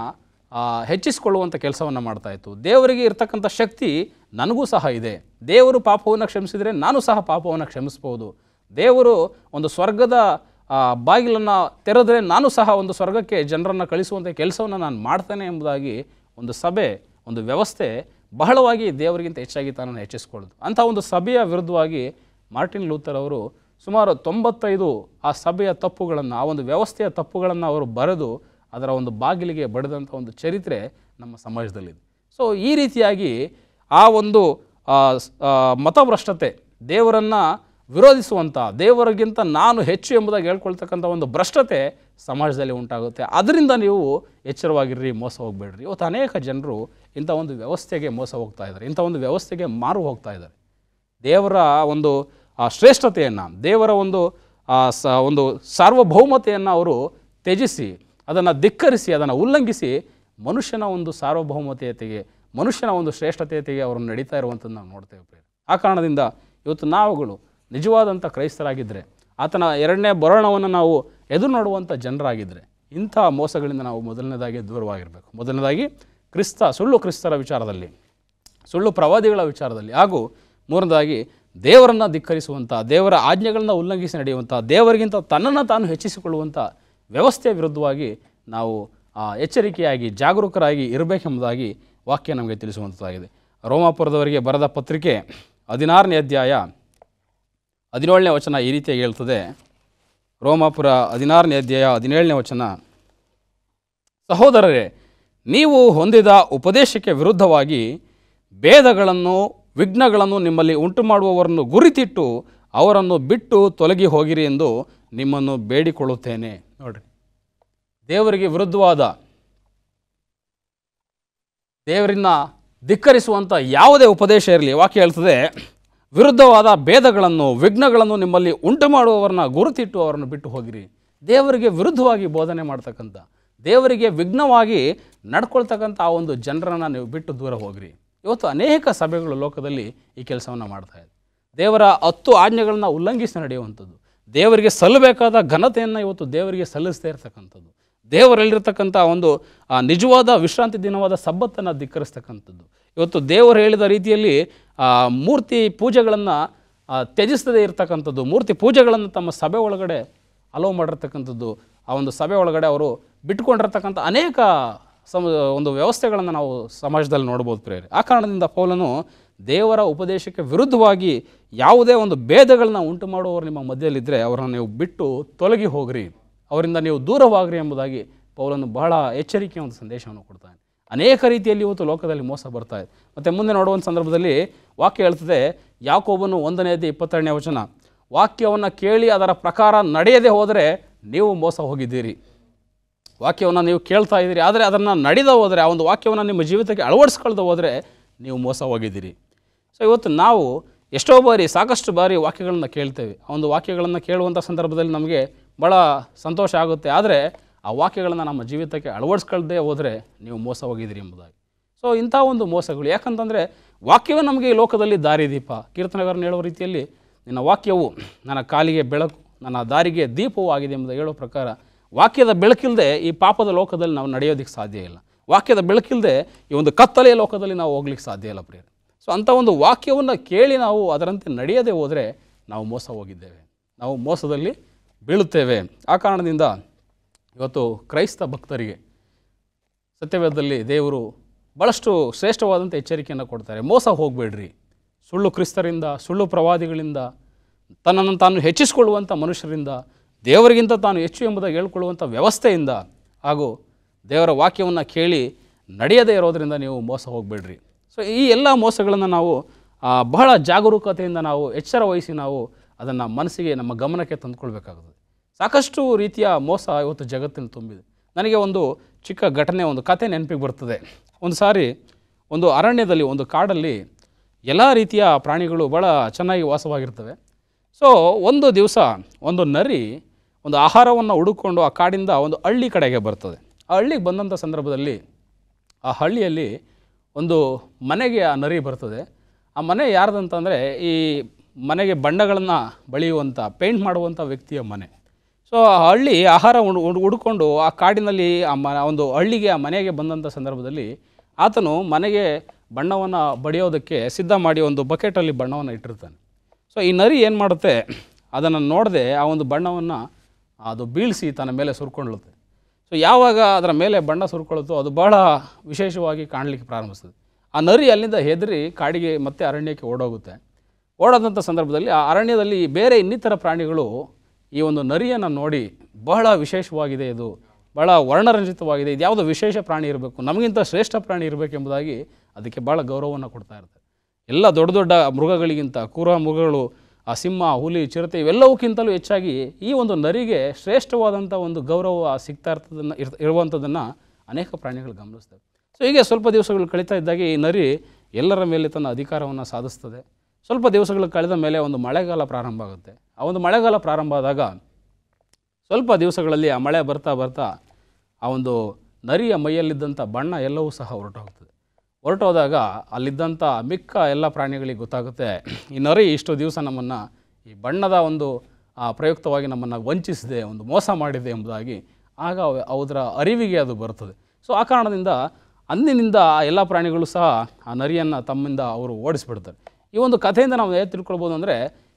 ಹೆಚ್ಚಿಸಿಕೊಳ್ಳುವಂಥ ಕೆಲಸವನ್ನು ಇತ್ತು ದೇವರಿಗೆ ಇರ್ತಕ್ಕಂಥ ಶಕ್ತಿ ನನಗೂ ಸಹ ಇದೆ ದೇವರು ಪಾಪವನ್ನು ಕ್ಷಮಿಸಿದರೆ ನಾನು ಸಹ ಪಾಪವನ್ನು ಕ್ಷಮಿಸ್ಬೋದು ದೇವರು ಒಂದು ಸ್ವರ್ಗದ ಬಾಗಿಲನ್ನು ತೆರೆದ್ರೆ ನಾನು ಸಹ ಒಂದು ಸ್ವರ್ಗಕ್ಕೆ ಜನರನ್ನು ಕಳಿಸುವಂಥ ಕೆಲಸವನ್ನು ನಾನು ಮಾಡ್ತೇನೆ ಎಂಬುದಾಗಿ ಒಂದು ಸಭೆ ಒಂದು ವ್ಯವಸ್ಥೆ ಬಹಳವಾಗಿ ದೇವರಿಗಿಂತ ಹೆಚ್ಚಾಗಿ ತಾನು ಹೆಚ್ಚಿಸ್ಕೊಳ್ಳೋದು ಅಂಥ ಒಂದು ಸಭೆಯ ವಿರುದ್ಧವಾಗಿ ಮಾರ್ಟಿನ್ ಲೂಥರ್ ಅವರು ಸುಮಾರು ತೊಂಬತ್ತೈದು ಆ ಸಭೆಯ ತಪ್ಪುಗಳನ್ನು ಆ ಒಂದು ವ್ಯವಸ್ಥೆಯ ತಪ್ಪುಗಳನ್ನು ಅವರು ಬರೆದು ಅದರ ಒಂದು ಬಾಗಿಲಿಗೆ ಬಡಿದಂಥ ಒಂದು ಚರಿತ್ರೆ ನಮ್ಮ ಸಮಾಜದಲ್ಲಿದೆ ಸೊ ಈ ರೀತಿಯಾಗಿ ಆ ಒಂದು ಮತಭ್ರಷ್ಟತೆ ದೇವರನ್ನು ವಿರೋಧಿಸುವಂಥ ದೇವರಿಗಿಂತ ನಾನು ಹೆಚ್ಚು ಎಂಬುದಾಗಿ ಹೇಳ್ಕೊಳ್ತಕ್ಕಂಥ ಒಂದು ಭ್ರಷ್ಟತೆ ಸಮಾಜದಲ್ಲಿ ಉಂಟಾಗುತ್ತೆ ಅದರಿಂದ ನೀವು ಎಚ್ಚರವಾಗಿರ್ರಿ ಮೋಸ ಹೋಗಬೇಡ್ರಿ ಇವತ್ತು ಅನೇಕ ಜನರು ಇಂಥ ಒಂದು ವ್ಯವಸ್ಥೆಗೆ ಮೋಸ ಹೋಗ್ತಾ ಇದ್ದಾರೆ ಇಂಥ ಒಂದು ವ್ಯವಸ್ಥೆಗೆ ಮಾರು ಹೋಗ್ತಾ ಇದ್ದಾರೆ ದೇವರ ಒಂದು ಶ್ರೇಷ್ಠತೆಯನ್ನು ದೇವರ ಒಂದು ಸ ಒಂದು ಸಾರ್ವಭೌಮತೆಯನ್ನು ಅವರು ತ್ಯಜಿಸಿ ಅದನ್ನು ಧಿಕ್ಕರಿಸಿ ಅದನ್ನು ಉಲ್ಲಂಘಿಸಿ ಮನುಷ್ಯನ ಒಂದು ಸಾರ್ವಭೌಮತೆಯತೆಗೆ ಮನುಷ್ಯನ ಒಂದು ಶ್ರೇಷ್ಠತೆಯತೆಗೆ ಅವರು ನಡೀತಾ ಇರುವಂಥದ್ದು ನಾವು ನೋಡ್ತೇವೆ ಆ ಕಾರಣದಿಂದ ಇವತ್ತು ನಾವುಗಳು ನಿಜವಾದಂಥ ಕ್ರೈಸ್ತರಾಗಿದ್ದರೆ ಆತನ ಎರಡನೇ ಬರೋಣವನ್ನು ನಾವು ಎದುರು ನೋಡುವಂಥ ಜನರಾಗಿದ್ದರೆ ಇಂಥ ಮೋಸಗಳಿಂದ ನಾವು ಮೊದಲನೇದಾಗಿ ದೂರವಾಗಿರಬೇಕು ಮೊದಲನೇದಾಗಿ ಕ್ರಿಸ್ತ ಸುಳ್ಳು ಕ್ರಿಸ್ತರ ವಿಚಾರದಲ್ಲಿ ಸುಳ್ಳು ಪ್ರವಾದಿಗಳ ವಿಚಾರದಲ್ಲಿ ಹಾಗೂ ಮೂರನೇದಾಗಿ ದೇವರನ್ನು ಧಿಕ್ಕರಿಸುವಂಥ ದೇವರ ಆಜ್ಞೆಗಳನ್ನು ಉಲ್ಲಂಘಿಸಿ ನಡೆಯುವಂಥ ದೇವರಿಗಿಂತ ತನ್ನನ್ನು ತಾನು ಹೆಚ್ಚಿಸಿಕೊಳ್ಳುವಂಥ ವ್ಯವಸ್ಥೆಯ ವಿರುದ್ಧವಾಗಿ ನಾವು ಎಚ್ಚರಿಕೆಯಾಗಿ ಜಾಗರೂಕರಾಗಿ ಇರಬೇಕೆಂಬುದಾಗಿ ವಾಕ್ಯ ನಮಗೆ ತಿಳಿಸುವಂಥದ್ದಾಗಿದೆ ರೋಮಾಪುರದವರಿಗೆ ಬರೆದ ಪತ್ರಿಕೆ ಹದಿನಾರನೇ ಅಧ್ಯಾಯ ಹದಿನೇಳನೇ ವಚನ ಈ ರೀತಿಯಾಗಿ ಹೇಳ್ತದೆ ರೋಮಾಪುರ ಹದಿನಾರನೇ ಅಧ್ಯಾಯ ಹದಿನೇಳನೇ ವಚನ ಸಹೋದರರೇ ನೀವು ಹೊಂದಿದ ಉಪದೇಶಕ್ಕೆ ವಿರುದ್ಧವಾಗಿ ಭೇದಗಳನ್ನು ವಿಘ್ನಗಳನ್ನು ನಿಮ್ಮಲ್ಲಿ ಉಂಟು ಮಾಡುವವರನ್ನು ಗುರಿತಿಟ್ಟು ಅವರನ್ನು ಬಿಟ್ಟು ತೊಲಗಿ ಹೋಗಿರಿ ಎಂದು ನಿಮ್ಮನ್ನು ಬೇಡಿಕೊಳ್ಳುತ್ತೇನೆ ನೋಡ್ರಿ ದೇವರಿಗೆ ವಿರುದ್ಧವಾದ ದೇವರನ್ನ ಧಿಕ್ಕರಿಸುವಂಥ ಯಾವುದೇ ಉಪದೇಶ ಇರಲಿ ವಾಕ್ಯ ಹೇಳ್ತದೆ ವಿರುದ್ಧವಾದ ಭೇದಗಳನ್ನು ವಿಘ್ನಗಳನ್ನು ನಿಮ್ಮಲ್ಲಿ ಉಂಟು ಮಾಡುವವರನ್ನ ಗುರುತಿಟ್ಟು ಅವರನ್ನು ಬಿಟ್ಟು ಹೋಗಿರಿ ದೇವರಿಗೆ ವಿರುದ್ಧವಾಗಿ ಬೋಧನೆ ಮಾಡ್ತಕ್ಕಂಥ ದೇವರಿಗೆ ವಿಘ್ನವಾಗಿ ನಡ್ಕೊಳ್ತಕ್ಕಂಥ ಆ ಒಂದು ಜನರನ್ನು ನೀವು ಬಿಟ್ಟು ದೂರ ಹೋಗಿರಿ ಇವತ್ತು ಅನೇಕ ಸಭೆಗಳು ಲೋಕದಲ್ಲಿ ಈ ಕೆಲಸವನ್ನು ಮಾಡ್ತಾ ಇದೆ ದೇವರ ಹತ್ತು ಆಜ್ಞೆಗಳನ್ನ ಉಲ್ಲಂಘಿಸಿ ನಡೆಯುವಂಥದ್ದು ದೇವರಿಗೆ ಸಲ್ಲಬೇಕಾದ ಘನತೆಯನ್ನು ಇವತ್ತು ದೇವರಿಗೆ ಸಲ್ಲಿಸ್ತಾ ಇರತಕ್ಕಂಥದ್ದು ದೇವರಲ್ಲಿರ್ತಕ್ಕಂಥ ಒಂದು ನಿಜವಾದ ವಿಶ್ರಾಂತಿ ದಿನವಾದ ಸಬ್ಬತ್ತನ್ನು ಧಿಕ್ಕರಿಸ್ತಕ್ಕಂಥದ್ದು ಇವತ್ತು ದೇವರು ಹೇಳಿದ ರೀತಿಯಲ್ಲಿ ಮೂರ್ತಿ ಪೂಜೆಗಳನ್ನು ತ್ಯಜಿಸದೆ ಇರತಕ್ಕಂಥದ್ದು ಮೂರ್ತಿ ಪೂಜೆಗಳನ್ನು ತಮ್ಮ ಸಭೆ ಒಳಗಡೆ ಅಲೋ ಮಾಡಿರ್ತಕ್ಕಂಥದ್ದು ಆ ಒಂದು ಸಭೆ ಒಳಗಡೆ ಅವರು ಬಿಟ್ಕೊಂಡಿರ್ತಕ್ಕಂಥ ಅನೇಕ ಸಮ ಒಂದು ವ್ಯವಸ್ಥೆಗಳನ್ನು ನಾವು ಸಮಾಜದಲ್ಲಿ ನೋಡ್ಬೋದು ಪ್ರೇರಿ ಆ ಕಾರಣದಿಂದ ಪೌಲನು ದೇವರ ಉಪದೇಶಕ್ಕೆ ವಿರುದ್ಧವಾಗಿ ಯಾವುದೇ ಒಂದು ಭೇದಗಳನ್ನ ಉಂಟು ಮಾಡುವವರು ನಿಮ್ಮ ಮಧ್ಯದಲ್ಲಿದ್ದರೆ ಅವರನ್ನು ನೀವು ಬಿಟ್ಟು ತೊಲಗಿ ಹೋಗ್ರಿ ಅವರಿಂದ ನೀವು ದೂರವಾಗ್ರಿ ಎಂಬುದಾಗಿ ಪೌಲನು ಬಹಳ ಎಚ್ಚರಿಕೆಯ ಒಂದು ಸಂದೇಶವನ್ನು ಕೊಡ್ತಾನೆ ಅನೇಕ ರೀತಿಯಲ್ಲಿ ಇವತ್ತು ಲೋಕದಲ್ಲಿ ಮೋಸ ಬರ್ತಾ ಇದೆ ಮತ್ತು ಮುಂದೆ ನೋಡುವಂಥ ಸಂದರ್ಭದಲ್ಲಿ ವಾಕ್ಯ ಹೇಳ್ತದೆ ಯಾಕೋಬನು ಒಂದನೇದೇ ಇಪ್ಪತ್ತೆರಡನೇ ವಚನ ವಾಕ್ಯವನ್ನು ಕೇಳಿ ಅದರ ಪ್ರಕಾರ ನಡೆಯದೆ ಹೋದರೆ ನೀವು ಮೋಸ ಹೋಗಿದ್ದೀರಿ ವಾಕ್ಯವನ್ನು ನೀವು ಕೇಳ್ತಾ ಇದ್ದೀರಿ ಆದರೆ ಅದನ್ನು ನಡೆದ ಹೋದರೆ ಆ ಒಂದು ವಾಕ್ಯವನ್ನು ನಿಮ್ಮ ಜೀವಿತಕ್ಕೆ ಅಳವಡಿಸ್ಕೊಳ್ದೆ ಹೋದರೆ ನೀವು ಮೋಸ ಹೋಗಿದ್ದೀರಿ ಸೊ ಇವತ್ತು ನಾವು ಎಷ್ಟೋ ಬಾರಿ ಸಾಕಷ್ಟು ಬಾರಿ ವಾಕ್ಯಗಳನ್ನು ಕೇಳ್ತೇವೆ ಆ ಒಂದು ವಾಕ್ಯಗಳನ್ನು ಕೇಳುವಂಥ ಸಂದರ್ಭದಲ್ಲಿ ನಮಗೆ ಭಾಳ ಸಂತೋಷ ಆಗುತ್ತೆ ಆದರೆ ಆ ವಾಕ್ಯಗಳನ್ನು ನಮ್ಮ ಜೀವಿತಕ್ಕೆ ಅಳವಡಿಸ್ಕೊಳ್ಳದೆ ಹೋದರೆ ನೀವು ಮೋಸ ಹೋಗಿದ್ದೀರಿ ಎಂಬುದಾಗಿ ಸೊ ಇಂಥ ಒಂದು ಮೋಸಗಳು ಯಾಕಂತಂದರೆ ವಾಕ್ಯವೇ ನಮಗೆ ಈ ಲೋಕದಲ್ಲಿ ದಾರಿದೀಪ ಕೀರ್ತನಗಾರನ ಹೇಳುವ ರೀತಿಯಲ್ಲಿ ನಿನ್ನ ವಾಕ್ಯವು ನನ್ನ ಕಾಲಿಗೆ ಬೆಳಕು ನನ್ನ ದಾರಿಗೆ ದೀಪವೂ ಆಗಿದೆ ಎಂಬುದು ಹೇಳೋ ಪ್ರಕಾರ ವಾಕ್ಯದ ಬೆಳಕಿಲ್ಲದೆ ಈ ಪಾಪದ ಲೋಕದಲ್ಲಿ ನಾವು ನಡೆಯೋದಕ್ಕೆ ಸಾಧ್ಯ ಇಲ್ಲ ವಾಕ್ಯದ ಬೆಳಕಿಲ್ಲದೆ ಈ ಒಂದು ಕತ್ತಲೆಯ ಲೋಕದಲ್ಲಿ ನಾವು ಹೋಗ್ಲಿಕ್ಕೆ ಸಾಧ್ಯ ಇಲ್ಲ ಪ್ರಿಯರು ಸೊ ಅಂಥ ಒಂದು ವಾಕ್ಯವನ್ನು ಕೇಳಿ ನಾವು ಅದರಂತೆ ನಡೆಯದೇ ಹೋದರೆ ನಾವು ಮೋಸ ಹೋಗಿದ್ದೇವೆ ನಾವು ಮೋಸದಲ್ಲಿ ಬೀಳುತ್ತೇವೆ ಆ ಕಾರಣದಿಂದ ಇವತ್ತು ಕ್ರೈಸ್ತ ಭಕ್ತರಿಗೆ ಸತ್ಯವೇದದಲ್ಲಿ ದೇವರು ಭಾಳಷ್ಟು ಶ್ರೇಷ್ಠವಾದಂಥ ಎಚ್ಚರಿಕೆಯನ್ನು ಕೊಡ್ತಾರೆ ಮೋಸ ಹೋಗಬೇಡ್ರಿ ಸುಳ್ಳು ಕ್ರಿಸ್ತರಿಂದ ಸುಳ್ಳು ಪ್ರವಾದಿಗಳಿಂದ ತನ್ನನ್ನು ತಾನು ಹೆಚ್ಚಿಸಿಕೊಳ್ಳುವಂಥ ಮನುಷ್ಯರಿಂದ ದೇವರಿಗಿಂತ ತಾನು ಹೆಚ್ಚು ಎಂಬುದಾಗಿ ಹೇಳ್ಕೊಳ್ಳುವಂಥ ವ್ಯವಸ್ಥೆಯಿಂದ ಹಾಗೂ ದೇವರ ವಾಕ್ಯವನ್ನು ಕೇಳಿ ನಡೆಯದೇ ಇರೋದರಿಂದ ನೀವು ಮೋಸ ಹೋಗಬೇಡ್ರಿ ಸೊ ಈ ಎಲ್ಲ ಮೋಸಗಳನ್ನು ನಾವು ಬಹಳ ಜಾಗರೂಕತೆಯಿಂದ ನಾವು ಎಚ್ಚರ ವಹಿಸಿ ನಾವು ಅದನ್ನು ಮನಸ್ಸಿಗೆ ನಮ್ಮ ಗಮನಕ್ಕೆ ತಂದುಕೊಳ್ಬೇಕಾಗುತ್ತದೆ ಸಾಕಷ್ಟು ರೀತಿಯ ಮೋಸ ಇವತ್ತು ಜಗತ್ತಿನಲ್ಲಿ ತುಂಬಿದೆ ನನಗೆ ಒಂದು ಚಿಕ್ಕ ಘಟನೆ ಒಂದು ಕತೆ ನೆನಪಿಗೆ ಬರ್ತದೆ ಒಂದು ಸಾರಿ ಒಂದು ಅರಣ್ಯದಲ್ಲಿ ಒಂದು ಕಾಡಲ್ಲಿ ಎಲ್ಲ ರೀತಿಯ ಪ್ರಾಣಿಗಳು ಭಾಳ ಚೆನ್ನಾಗಿ ವಾಸವಾಗಿರ್ತವೆ ಸೊ ಒಂದು ದಿವಸ ಒಂದು ನರಿ ಒಂದು ಆಹಾರವನ್ನು ಹುಡುಕೊಂಡು ಆ ಕಾಡಿಂದ ಒಂದು ಹಳ್ಳಿ ಕಡೆಗೆ ಬರ್ತದೆ ಆ ಹಳ್ಳಿಗೆ ಬಂದಂಥ ಸಂದರ್ಭದಲ್ಲಿ ಆ ಹಳ್ಳಿಯಲ್ಲಿ ಒಂದು ಮನೆಗೆ ಆ ನರಿ ಬರ್ತದೆ ಆ ಮನೆ ಯಾರ್ದಂತಂದರೆ ಈ ಮನೆಗೆ ಬಣ್ಣಗಳನ್ನು ಬಳಿಯುವಂಥ ಪೇಂಟ್ ಮಾಡುವಂಥ ವ್ಯಕ್ತಿಯ ಮನೆ ಸೊ ಆ ಹಳ್ಳಿ ಆಹಾರ ಹುಡ್ಕೊಂಡು ಆ ಕಾಡಿನಲ್ಲಿ ಆ ಮ ಒಂದು ಹಳ್ಳಿಗೆ ಆ ಮನೆಗೆ ಬಂದಂಥ ಸಂದರ್ಭದಲ್ಲಿ ಆತನು ಮನೆಗೆ ಬಣ್ಣವನ್ನು ಬಡಿಯೋದಕ್ಕೆ ಸಿದ್ಧ ಮಾಡಿ ಒಂದು ಬಕೆಟಲ್ಲಿ ಬಣ್ಣವನ್ನು ಇಟ್ಟಿರ್ತಾನೆ ಸೊ ಈ ನರಿ ಏನು ಮಾಡುತ್ತೆ ಅದನ್ನು ನೋಡದೆ ಆ ಒಂದು ಬಣ್ಣವನ್ನು ಅದು ಬೀಳಿಸಿ ತನ್ನ ಮೇಲೆ ಸುರ್ಕೊಳ್ಳುತ್ತೆ ಸೊ ಯಾವಾಗ ಅದರ ಮೇಲೆ ಬಣ್ಣ ಸುರ್ಕೊಳ್ಳುತ್ತೋ ಅದು ಬಹಳ ವಿಶೇಷವಾಗಿ ಕಾಣಲಿಕ್ಕೆ ಪ್ರಾರಂಭಿಸ್ತದೆ ಆ ನರಿ ಅಲ್ಲಿಂದ ಹೆದರಿ ಕಾಡಿಗೆ ಮತ್ತೆ ಅರಣ್ಯಕ್ಕೆ ಓಡೋಗುತ್ತೆ ಓಡೋದಂಥ ಸಂದರ್ಭದಲ್ಲಿ ಆ ಅರಣ್ಯದಲ್ಲಿ ಬೇರೆ ಇನ್ನಿತರ ಪ್ರಾಣಿಗಳು ಈ ಒಂದು ನರಿಯನ್ನು ನೋಡಿ ಬಹಳ ವಿಶೇಷವಾಗಿದೆ ಇದು ಬಹಳ ವರ್ಣರಂಜಿತವಾಗಿದೆ ಇದು ಯಾವುದು ವಿಶೇಷ ಪ್ರಾಣಿ ಇರಬೇಕು ನಮಗಿಂತ ಶ್ರೇಷ್ಠ ಪ್ರಾಣಿ ಇರಬೇಕೆಂಬುದಾಗಿ ಅದಕ್ಕೆ ಭಾಳ ಗೌರವವನ್ನು ಕೊಡ್ತಾ ಇರ್ತಾರೆ ಎಲ್ಲ ದೊಡ್ಡ ದೊಡ್ಡ ಮೃಗಗಳಿಗಿಂತ ಕುರ ಮೃಗಗಳು ಆ ಸಿಂಹ ಹುಲಿ ಚಿರತೆ ಇವೆಲ್ಲವಕ್ಕಿಂತಲೂ ಹೆಚ್ಚಾಗಿ ಈ ಒಂದು ನರಿಗೆ ಶ್ರೇಷ್ಠವಾದಂಥ ಒಂದು ಗೌರವ ಸಿಗ್ತಾ ಇರ್ತದನ್ನು ಇರ್ ಇರುವಂಥದ್ದನ್ನು ಅನೇಕ ಪ್ರಾಣಿಗಳು ಗಮನಿಸ್ತವೆ ಸೊ ಹೀಗೆ ಸ್ವಲ್ಪ ದಿವಸಗಳು ಕಳೀತಾ ಇದ್ದಾಗ ಈ ನರಿ ಎಲ್ಲರ ಮೇಲೆ ತನ್ನ ಅಧಿಕಾರವನ್ನು ಸಾಧಿಸ್ತದೆ ಸ್ವಲ್ಪ ದಿವಸಗಳು ಕಳೆದ ಮೇಲೆ ಒಂದು ಮಳೆಗಾಲ ಪ್ರಾರಂಭ ಆಗುತ್ತೆ ಆ ಒಂದು ಮಳೆಗಾಲ ಪ್ರಾರಂಭ ಆದಾಗ ಸ್ವಲ್ಪ ದಿವಸಗಳಲ್ಲಿ ಆ ಮಳೆ ಬರ್ತಾ ಬರ್ತಾ ಆ ಒಂದು ನರಿಯ ಮೈಯಲ್ಲಿದ್ದಂಥ ಬಣ್ಣ ಎಲ್ಲವೂ ಸಹ ಹೊರಟೋಗ್ತದೆ ಹೊರಟೋದಾಗ ಅಲ್ಲಿದ್ದಂಥ ಮಿಕ್ಕ ಎಲ್ಲ ಪ್ರಾಣಿಗಳಿಗೆ ಗೊತ್ತಾಗುತ್ತೆ ಈ ನರಿ ಇಷ್ಟು ದಿವಸ ನಮ್ಮನ್ನು ಈ ಬಣ್ಣದ ಒಂದು ಪ್ರಯುಕ್ತವಾಗಿ ನಮ್ಮನ್ನು ವಂಚಿಸಿದೆ ಒಂದು ಮೋಸ ಮಾಡಿದೆ ಎಂಬುದಾಗಿ ಆಗ ಅದರ ಅರಿವಿಗೆ ಅದು ಬರ್ತದೆ ಸೊ ಆ ಕಾರಣದಿಂದ ಅಂದಿನಿಂದ ಆ ಎಲ್ಲ ಪ್ರಾಣಿಗಳು ಸಹ ಆ ನರಿಯನ್ನು ತಮ್ಮಿಂದ ಅವರು ಓಡಿಸಿಬಿಡ್ತಾರೆ ಈ ಒಂದು ಕಥೆಯಿಂದ ನಾವು ಏನು ತಿಳ್ಕೊಳ್ಬೋದು ಅಂದರೆ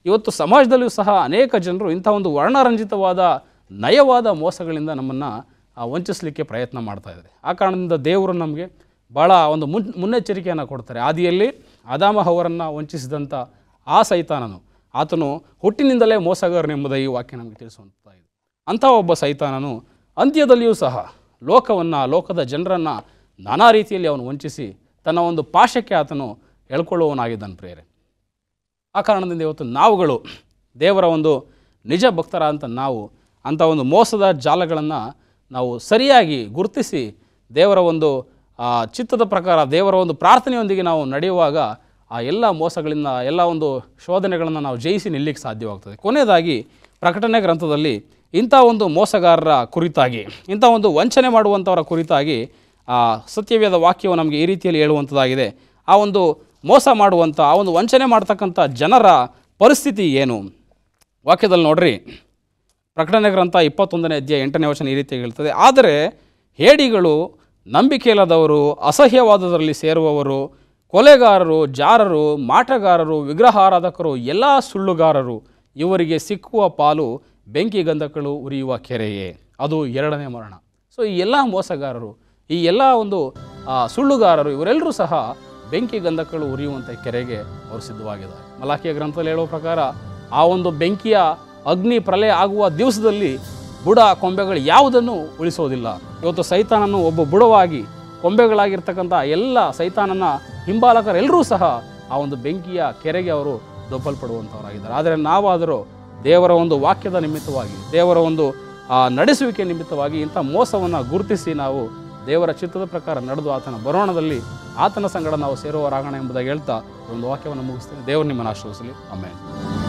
ಇವತ್ತು ಸಮಾಜದಲ್ಲಿಯೂ ಸಹ ಅನೇಕ ಜನರು ಇಂಥ ಒಂದು ವರ್ಣರಂಜಿತವಾದ ನಯವಾದ ಮೋಸಗಳಿಂದ ನಮ್ಮನ್ನು ವಂಚಿಸಲಿಕ್ಕೆ ಪ್ರಯತ್ನ ಮಾಡ್ತಾ ಇದ್ದಾರೆ ಆ ಕಾರಣದಿಂದ ದೇವರು ನಮಗೆ ಭಾಳ ಒಂದು ಮುನ್ ಮುನ್ನೆಚ್ಚರಿಕೆಯನ್ನು ಕೊಡ್ತಾರೆ ಆದಿಯಲ್ಲಿ ಅದಾಮ ಅವರನ್ನು ವಂಚಿಸಿದಂಥ ಆ ಸೈತಾನನು ಆತನು ಹುಟ್ಟಿನಿಂದಲೇ ಮೋಸಗಾರನೆಂಬುದ ಈ ವಾಕ್ಯ ನಮಗೆ ತಿಳಿಸುವಂತಾಯಿತು ಅಂಥ ಒಬ್ಬ ಸೈತಾನನು ಅಂತ್ಯದಲ್ಲಿಯೂ ಸಹ ಲೋಕವನ್ನು ಲೋಕದ ಜನರನ್ನು ನಾನಾ ರೀತಿಯಲ್ಲಿ ಅವನು ವಂಚಿಸಿ ತನ್ನ ಒಂದು ಪಾಶಕ್ಕೆ ಆತನು ಹೇಳ್ಕೊಳ್ಳುವವನಾಗಿದ್ದಾನೆ ಪ್ರೇರೆ ಆ ಕಾರಣದಿಂದ ಇವತ್ತು ನಾವುಗಳು ದೇವರ ಒಂದು ನಿಜ ಭಕ್ತರ ಅಂತ ನಾವು ಅಂಥ ಒಂದು ಮೋಸದ ಜಾಲಗಳನ್ನು ನಾವು ಸರಿಯಾಗಿ ಗುರುತಿಸಿ ದೇವರ ಒಂದು ಚಿತ್ತದ ಪ್ರಕಾರ ದೇವರ ಒಂದು ಪ್ರಾರ್ಥನೆಯೊಂದಿಗೆ ನಾವು ನಡೆಯುವಾಗ ಆ ಎಲ್ಲ ಮೋಸಗಳಿಂದ ಎಲ್ಲ ಒಂದು ಶೋಧನೆಗಳನ್ನು ನಾವು ಜಯಿಸಿ ನಿಲ್ಲಿಕ್ಕೆ ಸಾಧ್ಯವಾಗ್ತದೆ ಕೊನೆಯದಾಗಿ ಪ್ರಕಟಣೆ ಗ್ರಂಥದಲ್ಲಿ ಇಂಥ ಒಂದು ಮೋಸಗಾರರ ಕುರಿತಾಗಿ ಇಂಥ ಒಂದು ವಂಚನೆ ಮಾಡುವಂಥವರ ಕುರಿತಾಗಿ ಸತ್ಯವೇದ ವಾಕ್ಯವು ನಮಗೆ ಈ ರೀತಿಯಲ್ಲಿ ಹೇಳುವಂಥದ್ದಾಗಿದೆ ಆ ಒಂದು ಮೋಸ ಮಾಡುವಂಥ ಆ ಒಂದು ವಂಚನೆ ಮಾಡ್ತಕ್ಕಂಥ ಜನರ ಪರಿಸ್ಥಿತಿ ಏನು ವಾಕ್ಯದಲ್ಲಿ ನೋಡ್ರಿ ಪ್ರಕಟಣೆ ಗ್ರಂಥ ಇಪ್ಪತ್ತೊಂದನೇ ಅಧ್ಯಾಯ ಎಂಟನೇ ವಚನ ಈ ರೀತಿ ಹೇಳ್ತದೆ ಆದರೆ ಹೇಡಿಗಳು ಇಲ್ಲದವರು ಅಸಹ್ಯವಾದದರಲ್ಲಿ ಸೇರುವವರು ಕೊಲೆಗಾರರು ಜಾರರು ಮಾಟಗಾರರು ವಿಗ್ರಹಾರಾಧಕರು ಎಲ್ಲ ಸುಳ್ಳುಗಾರರು ಇವರಿಗೆ ಸಿಕ್ಕುವ ಪಾಲು ಬೆಂಕಿ ಗಂಧಕಗಳು ಉರಿಯುವ ಕೆರೆಯೇ ಅದು ಎರಡನೇ ಮರಣ ಸೊ ಈ ಎಲ್ಲ ಮೋಸಗಾರರು ಈ ಎಲ್ಲ ಒಂದು ಸುಳ್ಳುಗಾರರು ಇವರೆಲ್ಲರೂ ಸಹ ಬೆಂಕಿ ಗಂಧಕಗಳು ಉರಿಯುವಂಥ ಕೆರೆಗೆ ಅವರು ಸಿದ್ಧವಾಗಿದ್ದಾರೆ ಮಲಾಖಿಯ ಗ್ರಂಥದಲ್ಲಿ ಹೇಳುವ ಪ್ರಕಾರ ಆ ಒಂದು ಬೆಂಕಿಯ ಅಗ್ನಿ ಪ್ರಲಯ ಆಗುವ ದಿವಸದಲ್ಲಿ ಬುಡ ಕೊಂಬೆಗಳು ಯಾವುದನ್ನು ಉಳಿಸೋದಿಲ್ಲ ಇವತ್ತು ಸೈತಾನನ್ನು ಒಬ್ಬ ಬುಡವಾಗಿ ಕೊಂಬೆಗಳಾಗಿರ್ತಕ್ಕಂಥ ಎಲ್ಲ ಸೈತಾನನ ಹಿಂಬಾಲಕರೆಲ್ಲರೂ ಸಹ ಆ ಒಂದು ಬೆಂಕಿಯ ಕೆರೆಗೆ ಅವರು ದೊಬ್ಬಲ್ಪಡುವಂಥವರಾಗಿದ್ದಾರೆ ಆದರೆ ನಾವಾದರೂ ದೇವರ ಒಂದು ವಾಕ್ಯದ ನಿಮಿತ್ತವಾಗಿ ದೇವರ ಒಂದು ನಡೆಸುವಿಕೆ ನಿಮಿತ್ತವಾಗಿ ಇಂಥ ಮೋಸವನ್ನು ಗುರುತಿಸಿ ನಾವು ದೇವರ ಚಿತ್ತದ ಪ್ರಕಾರ ನಡೆದು ಆತನ ಬರೋಣದಲ್ಲಿ ಆತನ ಸಂಗಡ ನಾವು ಸೇರುವವರಾಗೋಣ ಎಂಬುದಾಗಿ ಹೇಳ್ತಾ ಒಂದು ವಾಕ್ಯವನ್ನು ಮುಗಿಸ್ತೇನೆ ದೇವರು ನಿಮ್ಮನ್ನು ಆಶ್ರಯಿಸಲಿ ಅಮ್ಮೆ